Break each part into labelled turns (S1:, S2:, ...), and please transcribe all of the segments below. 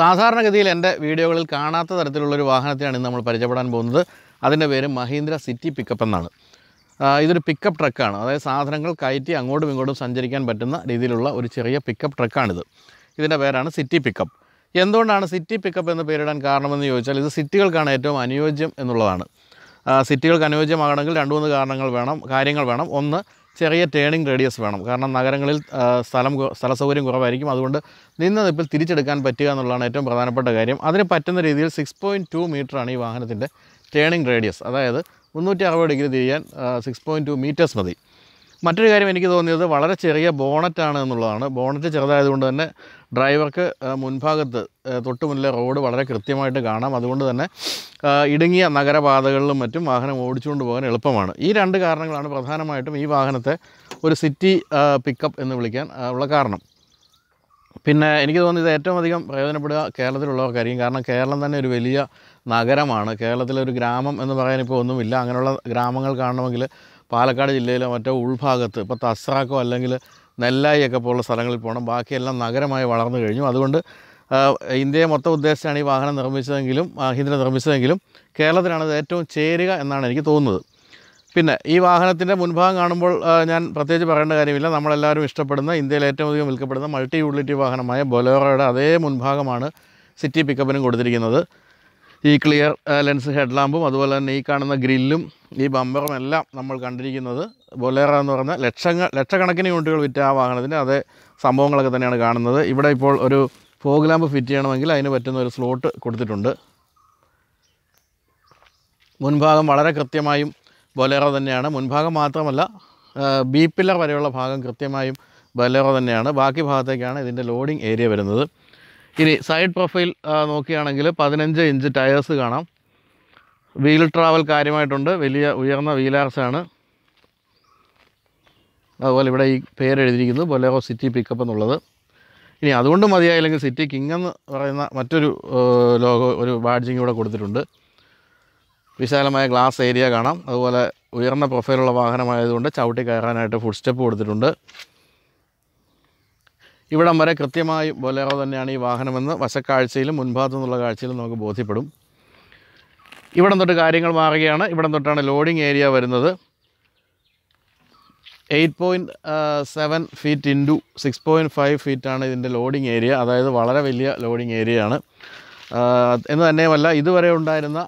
S1: സാധാരണഗതിയിൽ എൻ്റെ വീഡിയോകളിൽ കാണാത്ത തരത്തിലുള്ളൊരു വാഹനത്തെയാണ് ഇന്ന് നമ്മൾ പരിചയപ്പെടാൻ പോകുന്നത് അതിൻ്റെ പേര് മഹീന്ദ്ര സിറ്റി പിക്കപ്പ് എന്നാണ് ഇതൊരു പിക്കപ്പ് ട്രക്കാണ് അതായത് സാധനങ്ങൾ കയറ്റി അങ്ങോട്ടും ഇങ്ങോട്ടും സഞ്ചരിക്കാൻ പറ്റുന്ന രീതിയിലുള്ള ഒരു ചെറിയ പിക്കപ്പ് ട്രക്കാണിത് ഇതിൻ്റെ പേരാണ് സിറ്റി പിക്കപ്പ് എന്തുകൊണ്ടാണ് സിറ്റി പിക്കപ്പ് എന്ന് പേരിടാൻ കാരണമെന്ന് ചോദിച്ചാൽ ഇത് സിറ്റികൾക്കാണ് ഏറ്റവും അനുയോജ്യം എന്നുള്ളതാണ് സിറ്റികൾക്ക് അനുയോജ്യമാകണമെങ്കിൽ രണ്ട് മൂന്ന് കാരണങ്ങൾ വേണം കാര്യങ്ങൾ വേണം ഒന്ന് ചെറിയ ടേണിംഗ് റേഡിയസ് വേണം കാരണം നഗരങ്ങളിൽ സ്ഥലം സ്ഥല സൗകര്യം കുറവായിരിക്കും അതുകൊണ്ട് നിന്ന നിപ്പിൽ തിരിച്ചെടുക്കാൻ പറ്റുക എന്നുള്ളതാണ് ഏറ്റവും പ്രധാനപ്പെട്ട കാര്യം അതിന് പറ്റുന്ന രീതിയിൽ സിക്സ് പോയിൻറ്റ് ടു മീറ്ററാണ് ഈ വാഹനത്തിൻ്റെ ടേണിംഗ് റേഡിയസ് അതായത് മുന്നൂറ്റി അറുപത് ഡിഗ്രി തിരിയാൻ സിക്സ് പോയിൻറ്റ് ടു മീറ്റേഴ്സ് മതി മറ്റൊരു കാര്യം എനിക്ക് തോന്നിയത് വളരെ ചെറിയ ബോണറ്റാണ് എന്നുള്ളതാണ് ബോണറ്റ് ചെറുതായതുകൊണ്ട് തന്നെ ഡ്രൈവർക്ക് മുൻഭാഗത്ത് തൊട്ട് മുന്നിലെ റോഡ് വളരെ കൃത്യമായിട്ട് കാണാം അതുകൊണ്ട് തന്നെ ഇടുങ്ങിയ നഗരപാതകളിലും മറ്റും വാഹനം ഓടിച്ചുകൊണ്ട് പോകാൻ എളുപ്പമാണ് ഈ രണ്ട് കാരണങ്ങളാണ് പ്രധാനമായിട്ടും ഈ വാഹനത്തെ ഒരു സിറ്റി പിക്കപ്പ് എന്ന് വിളിക്കാൻ ഉള്ള കാരണം പിന്നെ എനിക്ക് തോന്നുന്നത് ഏറ്റവും അധികം പ്രയോജനപ്പെടുക കേരളത്തിലുള്ളവർക്കായിരിക്കും കാരണം കേരളം തന്നെ ഒരു വലിയ നഗരമാണ് കേരളത്തിലൊരു ഒരു ഗ്രാമം എന്ന് പറയാൻ ഇപ്പോൾ ഒന്നുമില്ല അങ്ങനെയുള്ള ഗ്രാമങ്ങൾ കാണണമെങ്കിൽ പാലക്കാട് ജില്ലയിലെ മറ്റോ ഉൾഭാഗത്ത് ഇപ്പോൾ തസ്രാക്കോ അല്ലെങ്കിൽ നെല്ലായിയൊക്കെ പോലുള്ള സ്ഥലങ്ങളിൽ പോകണം ബാക്കിയെല്ലാം നഗരമായി വളർന്നു കഴിഞ്ഞു അതുകൊണ്ട് ഇന്ത്യയെ മൊത്തം ഉദ്ദേശിച്ചാണ് ഈ വാഹനം നിർമ്മിച്ചതെങ്കിലും മഹീന്ദ്ര നിർമ്മിച്ചതെങ്കിലും കേരളത്തിലാണ് അത് ഏറ്റവും ചേരുക എന്നാണ് എനിക്ക് തോന്നുന്നത് പിന്നെ ഈ വാഹനത്തിൻ്റെ മുൻഭാഗം കാണുമ്പോൾ ഞാൻ പ്രത്യേകിച്ച് പറയേണ്ട കാര്യമില്ല നമ്മളെല്ലാവരും ഇഷ്ടപ്പെടുന്ന ഇന്ത്യയിൽ ഏറ്റവും അധികം വിൽക്കപ്പെടുന്ന മൾട്ടി യൂട്ടിലിറ്റി വാഹനമായ ബൊലോറോയുടെ അതേ മുൻഭാഗമാണ് സിറ്റി പിക്കപ്പിനും കൊടുത്തിരിക്കുന്നത് ഈ ക്ലിയർ ലെൻസ് ഹെഡ് ലാമ്പും അതുപോലെ തന്നെ ഈ കാണുന്ന ഗ്രില്ലും ഈ ബമ്പറും എല്ലാം നമ്മൾ കണ്ടിരിക്കുന്നത് ബൊലേറ എന്ന് പറഞ്ഞ ലക്ഷങ്ങൾ ലക്ഷക്കണക്കിന് യൂണിറ്റുകൾ വിറ്റ ആ വാഹനത്തിൻ്റെ അതേ സംഭവങ്ങളൊക്കെ തന്നെയാണ് കാണുന്നത് ഇവിടെ ഇപ്പോൾ ഒരു ഫോഗ് ലാമ്പ് ഫിറ്റ് ചെയ്യണമെങ്കിൽ അതിന് പറ്റുന്ന ഒരു സ്ലോട്ട് കൊടുത്തിട്ടുണ്ട് മുൻഭാഗം വളരെ കൃത്യമായും ബൊലേറ തന്നെയാണ് മുൻഭാഗം മാത്രമല്ല ബി പില്ലർ വരെയുള്ള ഭാഗം കൃത്യമായും ബൊലേറ തന്നെയാണ് ബാക്കി ഭാഗത്തേക്കാണ് ഇതിൻ്റെ ലോഡിംഗ് ഏരിയ വരുന്നത് ഇനി സൈഡ് പ്രൊഫൈൽ നോക്കുകയാണെങ്കിൽ പതിനഞ്ച് ഇഞ്ച് ടയേഴ്സ് കാണാം വീൽ ട്രാവൽ കാര്യമായിട്ടുണ്ട് വലിയ ഉയർന്ന വീലാർസാണ് അതുപോലെ ഇവിടെ ഈ പേരെഴുതിയിരിക്കുന്നത് ബൊലേറോ സിറ്റി പിക്കപ്പ് എന്നുള്ളത് ഇനി അതുകൊണ്ട് മതിയായില്ലെങ്കിൽ സിറ്റി കിങ് എന്ന് പറയുന്ന മറ്റൊരു ലോഗോ ഒരു ബാഡ്ജിങ് ഇവിടെ കൊടുത്തിട്ടുണ്ട് വിശാലമായ ഗ്ലാസ് ഏരിയ കാണാം അതുപോലെ ഉയർന്ന പ്രൊഫൈലുള്ള വാഹനമായതുകൊണ്ട് ചവിട്ടി കയറാനായിട്ട് ഫുഡ് സ്റ്റെപ്പ് കൊടുത്തിട്ടുണ്ട് ഇവിടം വരെ കൃത്യമായി ബൊലേറോ തന്നെയാണ് ഈ വാഹനമെന്ന് വശക്കാഴ്ചയിലും മുൻഭാഗത്തു നിന്നുള്ള കാഴ്ചയിലും നമുക്ക് ബോധ്യപ്പെടും ഇവിടെ തൊട്ട് കാര്യങ്ങൾ മാറുകയാണ് ഇവിടെ തൊട്ടാണ് ലോഡിംഗ് ഏരിയ വരുന്നത് eight point seven feet into six point five ഫീറ്റാണ് ഇതിൻ്റെ ലോഡിംഗ് ഏരിയ അതായത് വളരെ വലിയ ലോഡിംഗ് ഏരിയയാണ് എന്ന് തന്നെയുമല്ല ഇതുവരെ ഉണ്ടായിരുന്ന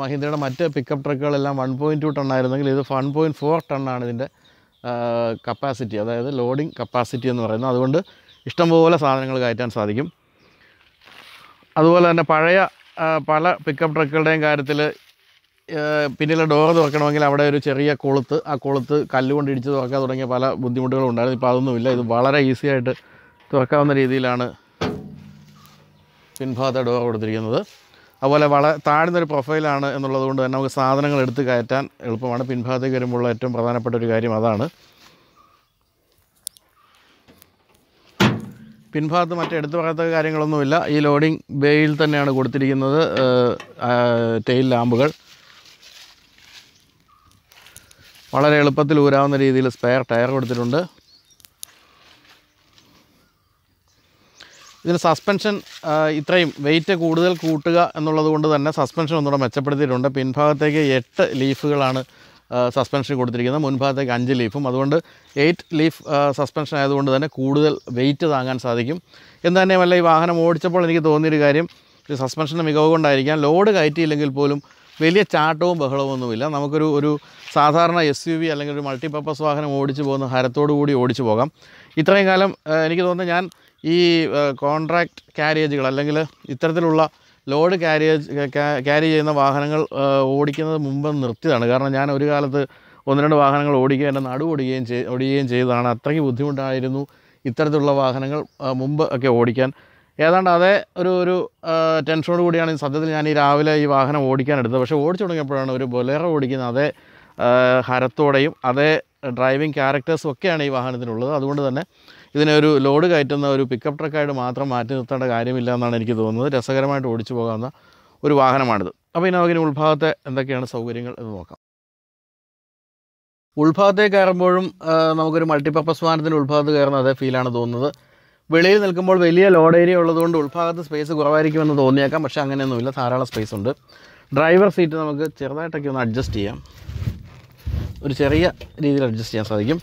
S1: മഹീന്ദ്രയുടെ മറ്റ് പിക്കപ്പ് ട്രക്കുകളെല്ലാം വൺ പോയിൻറ്റ് ടു ടണ്ണായിരുന്നെങ്കിൽ ഇത് വൺ പോയിൻറ്റ് ഫോർ ടണ്ണാണ് ഇതിൻ്റെ കപ്പാസിറ്റി അതായത് ലോഡിംഗ് കപ്പാസിറ്റി എന്ന് പറയുന്നത് അതുകൊണ്ട് ഇഷ്ടംപോലെ സാധനങ്ങൾ കയറ്റാൻ സാധിക്കും അതുപോലെ തന്നെ പഴയ പല പിക്കപ്പ് ട്രക്കുകളുടെയും കാര്യത്തിൽ പിന്നിലെ ഡോർ തുറക്കണമെങ്കിൽ അവിടെ ഒരു ചെറിയ കൊളുത്ത് ആ കൊളുത്ത് കല്ലുകൊണ്ട് ഇടിച്ച് തുറക്കാൻ തുടങ്ങിയ പല ബുദ്ധിമുട്ടുകളും ഉണ്ടായിരുന്നു ഇപ്പോൾ അതൊന്നുമില്ല ഇത് വളരെ ഈസി ആയിട്ട് തുറക്കാവുന്ന രീതിയിലാണ് പിൻഭാഗത്തെ ഡോർ കൊടുത്തിരിക്കുന്നത് അതുപോലെ വളരെ താഴ്ന്നൊരു പ്രൊഫൈലാണ് എന്നുള്ളത് കൊണ്ട് തന്നെ നമുക്ക് സാധനങ്ങൾ എടുത്ത് കയറ്റാൻ എളുപ്പമാണ് പിൻഭാഗത്തേക്ക് വരുമ്പോൾ ഏറ്റവും പ്രധാനപ്പെട്ട ഒരു കാര്യം അതാണ് പിൻഭാഗത്ത് മറ്റേ എടുത്ത പറയാത്ത കാര്യങ്ങളൊന്നുമില്ല ഈ ലോഡിംഗ് ബേയിൽ തന്നെയാണ് കൊടുത്തിരിക്കുന്നത് ടെയിൽ ലാമ്പുകൾ വളരെ എളുപ്പത്തിൽ ഊരാവുന്ന രീതിയിൽ സ്പെയർ ടയർ കൊടുത്തിട്ടുണ്ട് ഇതിന് സസ്പെൻഷൻ ഇത്രയും വെയിറ്റ് കൂടുതൽ കൂട്ടുക എന്നുള്ളത് കൊണ്ട് തന്നെ സസ്പെൻഷൻ ഒന്നുകൂടെ മെച്ചപ്പെടുത്തിയിട്ടുണ്ട് പിൻഭാഗത്തേക്ക് എട്ട് ലീഫുകളാണ് സസ്പെൻഷൻ കൊടുത്തിരിക്കുന്നത് മുൻഭാഗത്തേക്ക് അഞ്ച് ലീഫും അതുകൊണ്ട് എയ്റ്റ് ലീഫ് സസ്പെൻഷൻ ആയതുകൊണ്ട് തന്നെ കൂടുതൽ വെയിറ്റ് താങ്ങാൻ സാധിക്കും എന്ന് തന്നെയുമല്ല ഈ വാഹനം ഓടിച്ചപ്പോൾ എനിക്ക് തോന്നിയൊരു കാര്യം ഒരു സസ്പെൻഷൻ്റെ മികവ് കൊണ്ടായിരിക്കാം ലോഡ് കയറ്റിയില്ലെങ്കിൽ പോലും വലിയ ചാട്ടവും ബഹളവും ഒന്നുമില്ല നമുക്കൊരു ഒരു സാധാരണ എസ് യു വി അല്ലെങ്കിൽ ഒരു മൾട്ടിപ്പർപ്പസ് വാഹനം ഓടിച്ചു പോകുന്ന ഹരത്തോടു കൂടി ഓടിച്ചു പോകാം ഇത്രയും കാലം എനിക്ക് തോന്നുന്നത് ഞാൻ ഈ കോൺട്രാക്ട് ക്യാരേജുകൾ അല്ലെങ്കിൽ ഇത്തരത്തിലുള്ള ലോഡ് ക്യാരി ക്യാരി ചെയ്യുന്ന വാഹനങ്ങൾ ഓടിക്കുന്നത് മുമ്പ് നിർത്തിയതാണ് കാരണം ഞാൻ ഒരു കാലത്ത് ഒന്ന് രണ്ട് വാഹനങ്ങൾ ഓടിക്കുക എൻ്റെ നടു ഓടിക്കുകയും ചെയ് ഓടിക്കുകയും ചെയ്തതാണ് അത്രയ്ക്ക് ബുദ്ധിമുട്ടായിരുന്നു ഇത്തരത്തിലുള്ള വാഹനങ്ങൾ മുമ്പ് ഒക്കെ ഓടിക്കാൻ ഏതാണ്ട് അതേ ഒരു ഒരു ടെൻഷനോട് കൂടിയാണ് സത്യത്തിൽ ഞാൻ ഈ രാവിലെ ഈ വാഹനം ഓടിക്കാൻ എടുത്തത് പക്ഷേ ഓടിച്ചു തുടങ്ങിയപ്പോഴാണ് ഒരു ബൊലേറോ ഓടിക്കുന്ന അതേ ഹരത്തോടെയും അതേ ഡ്രൈവിംഗ് ക്യാരക്ടേഴ്സും ഒക്കെയാണ് ഈ വാഹനത്തിനുള്ളത് അതുകൊണ്ട് തന്നെ ഇതിനെ ഒരു ലോഡ് കയറ്റുന്ന ഒരു പിക്കപ്പ് ട്രക്കായിട്ട് മാത്രം മാറ്റി നിർത്തേണ്ട കാര്യമില്ല എന്നാണ് എനിക്ക് തോന്നുന്നത് രസകരമായിട്ട് ഓടിച്ചു പോകാവുന്ന ഒരു വാഹനമാണിത് അപ്പോൾ ഇനി നമുക്കിനി ഉൾഭാഗത്തെ എന്തൊക്കെയാണ് സൗകര്യങ്ങൾ എന്ന് നോക്കാം ഉൾഭാഗത്തെ കയറുമ്പോഴും നമുക്കൊരു മൾട്ടിപ്പർപ്പസ് വാഹനത്തിൻ്റെ ഉൾഭാഗത്ത് കയറുന്ന അതേ ഫീലാണ് തോന്നുന്നത് വെളിയിൽ നിൽക്കുമ്പോൾ വലിയ ലോഡ് ഏരിയ ഉള്ളതുകൊണ്ട് ഉൾഭാഗത്ത് സ്പേസ് കുറവായിരിക്കുമെന്ന് തോന്നിയേക്കാം പക്ഷേ അങ്ങനെയൊന്നുമില്ല ധാരാളം സ്പേസ് ഉണ്ട് ഡ്രൈവർ സീറ്റ് നമുക്ക് ചെറുതായിട്ടൊക്കെ ഒന്ന് അഡ്ജസ്റ്റ് ചെയ്യാം ഒരു ചെറിയ രീതിയിൽ അഡ്ജസ്റ്റ് ചെയ്യാൻ സാധിക്കും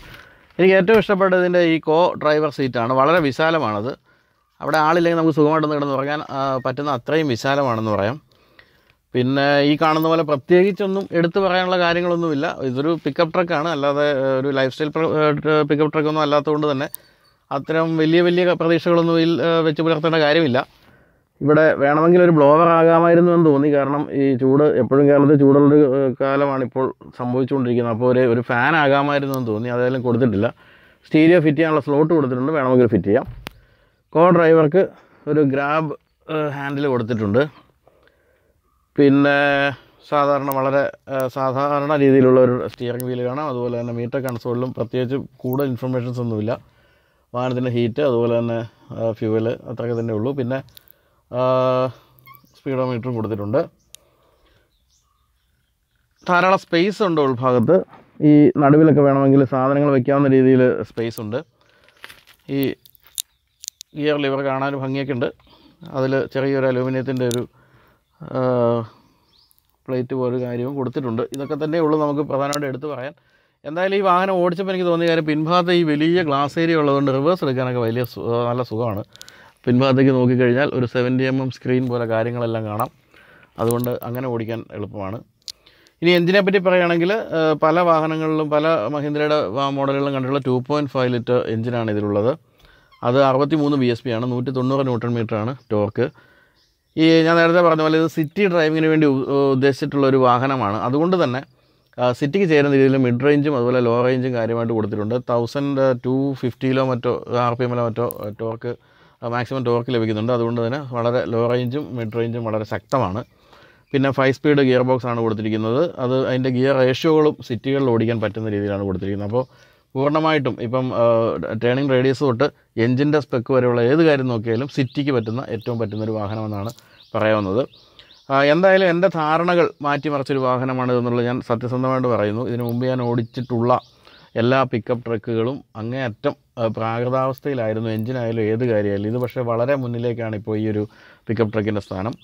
S1: എനിക്ക് ഏറ്റവും ഇഷ്ടപ്പെട്ടതിൻ്റെ ഈ കോ ഡ്രൈവർ സീറ്റാണ് വളരെ വിശാലമാണത് അവിടെ ആളില്ലെങ്കിൽ നമുക്ക് സുഖമായിട്ടൊന്ന് കിടന്ന് ഉറങ്ങാൻ പറ്റുന്ന അത്രയും വിശാലമാണെന്ന് പറയാം പിന്നെ ഈ കാണുന്ന പോലെ പ്രത്യേകിച്ചൊന്നും എടുത്തു പറയാനുള്ള കാര്യങ്ങളൊന്നുമില്ല ഇതൊരു പിക്കപ്പ് ട്രക്കാണ് അല്ലാതെ ഒരു ലൈഫ് സ്റ്റൈൽ പിക്കപ്പ് ട്രക്കൊന്നും അല്ലാത്തതുകൊണ്ട് തന്നെ അത്തരം വലിയ വലിയ പ്രതീക്ഷകളൊന്നും വെച്ച് പുലർത്തേണ്ട കാര്യമില്ല ഇവിടെ വേണമെങ്കിൽ ഒരു ബ്ലോവർ ആകാമായിരുന്നു എന്ന് തോന്നി കാരണം ഈ ചൂട് എപ്പോഴും കേരളത്തിൽ ചൂടുള്ളൊരു കാലമാണ് ഇപ്പോൾ സംഭവിച്ചുകൊണ്ടിരിക്കുന്നത് അപ്പോൾ ഒരു ഒരു ഫാൻ ആകാമായിരുന്നു എന്ന് തോന്നി അതായാലും കൊടുത്തിട്ടില്ല സ്റ്റീരിയോ ഫിറ്റ് ചെയ്യാനുള്ള സ്ലോട്ട് കൊടുത്തിട്ടുണ്ട് വേണമെങ്കിൽ ഫിറ്റ് ചെയ്യാം കോ ഡ്രൈവർക്ക് ഒരു ഗ്രാബ് ഹാൻഡിൽ കൊടുത്തിട്ടുണ്ട് പിന്നെ സാധാരണ വളരെ സാധാരണ രീതിയിലുള്ള ഒരു സ്റ്റിയറിംഗ് വീല് കാണാം അതുപോലെ തന്നെ മീറ്റർ കൺസോളിലും പ്രത്യേകിച്ച് കൂടുതൽ ഇൻഫർമേഷൻസ് ഒന്നുമില്ല വാഹനത്തിൻ്റെ ഹീറ്റ് അതുപോലെ തന്നെ ഫ്യൂവൽ അത്രയൊക്കെ തന്നെ ഉള്ളൂ പിന്നെ സ്പീഡോമീറ്ററും കൊടുത്തിട്ടുണ്ട് ധാരാളം സ്പേസ് ഉണ്ട് ഉൾഭാഗത്ത് ഈ നടുവിലൊക്കെ വേണമെങ്കിൽ സാധനങ്ങൾ വെക്കാവുന്ന രീതിയിൽ സ്പേസ് ഉണ്ട് ഈ ഗിയർ ലിവർ കാണാനും ഭംഗിയൊക്കെ ഉണ്ട് അതിൽ ചെറിയൊരു അലൂമിനിയത്തിൻ്റെ ഒരു പ്ലേറ്റ് പോലൊരു കാര്യവും കൊടുത്തിട്ടുണ്ട് ഇതൊക്കെ തന്നെ ഉള്ളൂ നമുക്ക് പ്രധാനമായിട്ട് എടുത്തു പറയാൻ എന്തായാലും ഈ വാഹനം ഓടിച്ചപ്പോൾ എനിക്ക് തോന്നിയ കാര്യം പിൻഭാഗത്ത് ഈ വലിയ ഗ്ലാസ് ഏരിയ ഉള്ളതുകൊണ്ട് റിവേഴ്സ് എടുക്കാനൊക്കെ വലിയ നല്ല സുഖമാണ് പിൻഭാഗത്തേക്ക് നോക്കിക്കഴിഞ്ഞാൽ ഒരു സെവൻറ്റി എം എം സ്ക്രീൻ പോലെ കാര്യങ്ങളെല്ലാം കാണാം അതുകൊണ്ട് അങ്ങനെ ഓടിക്കാൻ എളുപ്പമാണ് ഇനി എഞ്ചിനെ പറ്റി പറയുകയാണെങ്കിൽ പല വാഹനങ്ങളിലും പല മഹീന്ദ്രയുടെ മോഡലുകളിലും കണ്ടിട്ടുള്ള ടു പോയിൻറ്റ് ഫൈവ് ലിറ്റർ എഞ്ചിനാണ് ഇതിലുള്ളത് അത് അറുപത്തി മൂന്ന് ബി എസ് പി ആണ് നൂറ്റി തൊണ്ണൂറ് ന്യൂട്ടൺ മീറ്ററാണ് ടോർക്ക് ഈ ഞാൻ നേരത്തെ പറഞ്ഞ പോലെ ഇത് സിറ്റി ഡ്രൈവിങ്ങിന് വേണ്ടി ഉദ്ദേശിച്ചിട്ടുള്ള ഒരു വാഹനമാണ് അതുകൊണ്ട് തന്നെ സിറ്റിക്ക് ചേരുന്ന രീതിയിൽ മിഡ് റേഞ്ചും അതുപോലെ ലോ റേഞ്ചും കാര്യമായിട്ട് കൊടുത്തിട്ടുണ്ട് തൗസൻഡ് ടു ഫിഫ്റ്റിയിലോ മറ്റോ ആർ പി എമ്മിലോ മറ്റോ ടോർക്ക് മാക്സിമം ടോർക്ക് ലഭിക്കുന്നുണ്ട് അതുകൊണ്ട് തന്നെ വളരെ ലോ റേഞ്ചും മിഡ് റേഞ്ചും വളരെ ശക്തമാണ് പിന്നെ ഫൈവ് സ്പീഡ് ഗിയർ ബോക്സ് ആണ് കൊടുത്തിരിക്കുന്നത് അത് അതിൻ്റെ ഗിയർ റേഷ്യോകളും സിറ്റികളിൽ ഓടിക്കാൻ പറ്റുന്ന രീതിയിലാണ് കൊടുത്തിരിക്കുന്നത് അപ്പോൾ പൂർണ്ണമായിട്ടും ഇപ്പം ടേണിംഗ് റേഡിയസ് തൊട്ട് എഞ്ചിൻ്റെ സ്പെക്ക് വരെയുള്ള ഏത് കാര്യം നോക്കിയാലും സിറ്റിക്ക് പറ്റുന്ന ഏറ്റവും പറ്റുന്നൊരു വാഹനമെന്നാണ് പറയാവുന്നത് എന്തായാലും എൻ്റെ ധാരണകൾ മാറ്റിമറിച്ചൊരു വാഹനമാണ് ഇതെന്നുള്ളത് ഞാൻ സത്യസന്ധമായിട്ട് പറയുന്നു ഇതിനു മുമ്പ് ഞാൻ ഓടിച്ചിട്ടുള്ള എല്ലാ പിക്കപ്പ് ട്രക്കുകളും അങ്ങേയറ്റം പ്രാകൃതാവസ്ഥയിലായിരുന്നു എഞ്ചിനായാലും ഏത് കാര്യമായാലും ഇത് പക്ഷേ വളരെ മുന്നിലേക്കാണ് ഇപ്പോൾ ഈ ഒരു പിക്കപ്പ് ട്രക്കിൻ്റെ സ്ഥാനം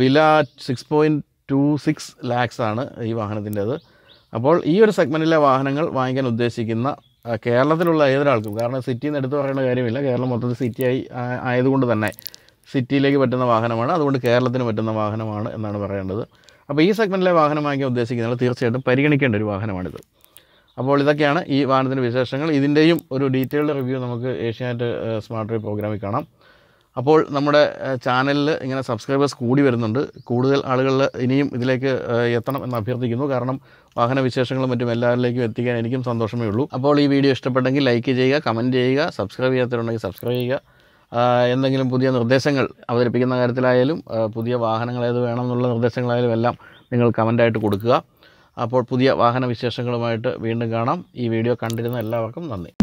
S1: വില six point two six lakhs ആണ് ഈ വാഹനത്തിൻ്റേത് അപ്പോൾ ഈ ഒരു സെഗ്മെൻറ്റിലെ വാഹനങ്ങൾ വാങ്ങിക്കാൻ ഉദ്ദേശിക്കുന്ന കേരളത്തിലുള്ള ഏതൊരാൾക്കും കാരണം സിറ്റിയിൽ നിന്ന് എടുത്തു പറയേണ്ട കാര്യമില്ല കേരളം മൊത്തത്തിൽ സിറ്റിയായി ആയതുകൊണ്ട് തന്നെ സിറ്റിയിലേക്ക് പറ്റുന്ന വാഹനമാണ് അതുകൊണ്ട് കേരളത്തിന് പറ്റുന്ന വാഹനമാണ് എന്നാണ് പറയേണ്ടത് അപ്പോൾ ഈ സെഗ്മെൻറ്റിലെ വാഹനം വാങ്ങിക്കാൻ ഉദ്ദേശിക്കുന്നത് തീർച്ചയായിട്ടും പരിഗണിക്കേണ്ട ഒരു വാഹനമാണിത് അപ്പോൾ ഇതൊക്കെയാണ് ഈ വാഹനത്തിൻ്റെ വിശേഷങ്ങൾ ഇതിൻ്റെയും ഒരു ഡീറ്റെയിൽഡ് റിവ്യൂ നമുക്ക് ഏഷ്യാനെറ്റ് സ്മാർട്ട് വേ പ്രോഗ്രാമിൽ കാണാം അപ്പോൾ നമ്മുടെ ചാനലിൽ ഇങ്ങനെ സബ്സ്ക്രൈബേഴ്സ് കൂടി വരുന്നുണ്ട് കൂടുതൽ ആളുകളിൽ ഇനിയും ഇതിലേക്ക് എത്തണം എന്ന് അഭ്യർത്ഥിക്കുന്നു കാരണം വാഹന വിശേഷങ്ങളും മറ്റും എല്ലാവരിലേക്കും എത്തിക്കാൻ എനിക്കും സന്തോഷമേ ഉള്ളൂ അപ്പോൾ ഈ വീഡിയോ ഇഷ്ടപ്പെട്ടെങ്കിൽ ലൈക്ക് ചെയ്യുക കമൻറ്റ് ചെയ്യുക സബ്സ്ക്രൈബ് ചെയ്യാത്തവരുണ്ടെങ്കിൽ സബ്സ്ക്രൈബ് ചെയ്യുക എന്തെങ്കിലും പുതിയ നിർദ്ദേശങ്ങൾ അവതരിപ്പിക്കുന്ന കാര്യത്തിലായാലും പുതിയ വാഹനങ്ങൾ ഏത് വേണം എന്നുള്ള നിർദ്ദേശങ്ങളായാലും എല്ലാം നിങ്ങൾ കമൻ്റായിട്ട് കൊടുക്കുക അപ്പോൾ പുതിയ വാഹന വിശേഷങ്ങളുമായിട്ട് വീണ്ടും കാണാം ഈ വീഡിയോ കണ്ടിരുന്ന എല്ലാവർക്കും നന്ദി